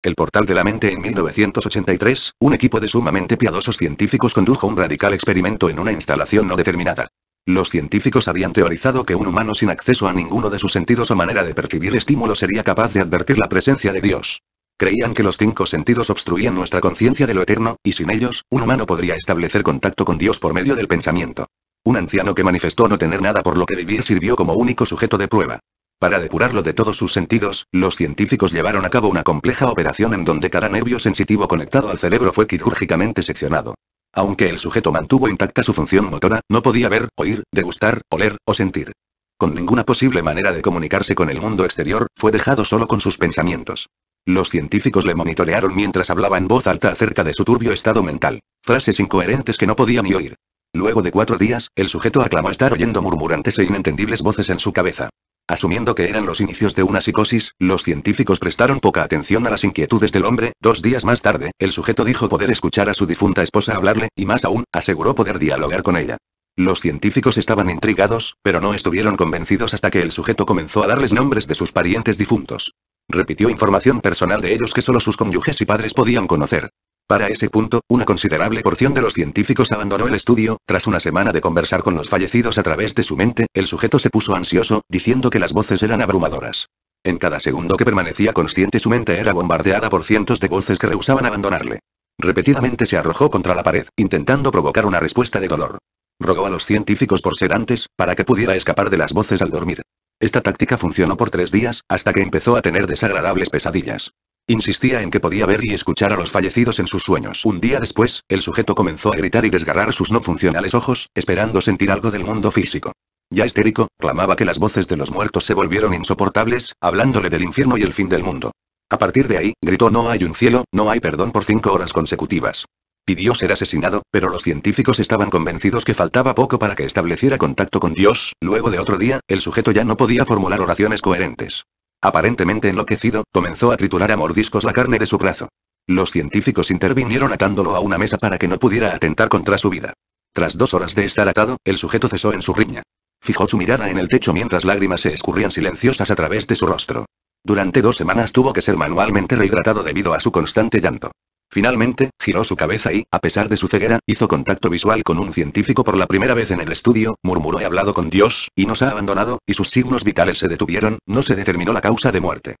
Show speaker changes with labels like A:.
A: El portal de la mente en 1983, un equipo de sumamente piadosos científicos condujo un radical experimento en una instalación no determinada. Los científicos habían teorizado que un humano sin acceso a ninguno de sus sentidos o manera de percibir estímulos sería capaz de advertir la presencia de Dios. Creían que los cinco sentidos obstruían nuestra conciencia de lo eterno, y sin ellos, un humano podría establecer contacto con Dios por medio del pensamiento. Un anciano que manifestó no tener nada por lo que vivir sirvió como único sujeto de prueba. Para depurarlo de todos sus sentidos, los científicos llevaron a cabo una compleja operación en donde cada nervio sensitivo conectado al cerebro fue quirúrgicamente seccionado. Aunque el sujeto mantuvo intacta su función motora, no podía ver, oír, degustar, oler o sentir. Con ninguna posible manera de comunicarse con el mundo exterior, fue dejado solo con sus pensamientos. Los científicos le monitorearon mientras hablaba en voz alta acerca de su turbio estado mental. Frases incoherentes que no podía ni oír. Luego de cuatro días, el sujeto aclamó estar oyendo murmurantes e inentendibles voces en su cabeza. Asumiendo que eran los inicios de una psicosis, los científicos prestaron poca atención a las inquietudes del hombre. Dos días más tarde, el sujeto dijo poder escuchar a su difunta esposa hablarle, y más aún, aseguró poder dialogar con ella. Los científicos estaban intrigados, pero no estuvieron convencidos hasta que el sujeto comenzó a darles nombres de sus parientes difuntos. Repitió información personal de ellos que solo sus cónyuges y padres podían conocer. Para ese punto, una considerable porción de los científicos abandonó el estudio, tras una semana de conversar con los fallecidos a través de su mente, el sujeto se puso ansioso, diciendo que las voces eran abrumadoras. En cada segundo que permanecía consciente su mente era bombardeada por cientos de voces que rehusaban abandonarle. Repetidamente se arrojó contra la pared, intentando provocar una respuesta de dolor. Rogó a los científicos por ser antes, para que pudiera escapar de las voces al dormir. Esta táctica funcionó por tres días, hasta que empezó a tener desagradables pesadillas. Insistía en que podía ver y escuchar a los fallecidos en sus sueños. Un día después, el sujeto comenzó a gritar y desgarrar sus no funcionales ojos, esperando sentir algo del mundo físico. Ya histérico, clamaba que las voces de los muertos se volvieron insoportables, hablándole del infierno y el fin del mundo. A partir de ahí, gritó no hay un cielo, no hay perdón por cinco horas consecutivas. Pidió ser asesinado, pero los científicos estaban convencidos que faltaba poco para que estableciera contacto con Dios, luego de otro día, el sujeto ya no podía formular oraciones coherentes. Aparentemente enloquecido, comenzó a triturar a mordiscos la carne de su brazo. Los científicos intervinieron atándolo a una mesa para que no pudiera atentar contra su vida. Tras dos horas de estar atado, el sujeto cesó en su riña. Fijó su mirada en el techo mientras lágrimas se escurrían silenciosas a través de su rostro. Durante dos semanas tuvo que ser manualmente rehidratado debido a su constante llanto. Finalmente, giró su cabeza y, a pesar de su ceguera, hizo contacto visual con un científico por la primera vez en el estudio, murmuró he hablado con Dios, y nos ha abandonado, y sus signos vitales se detuvieron, no se determinó la causa de muerte.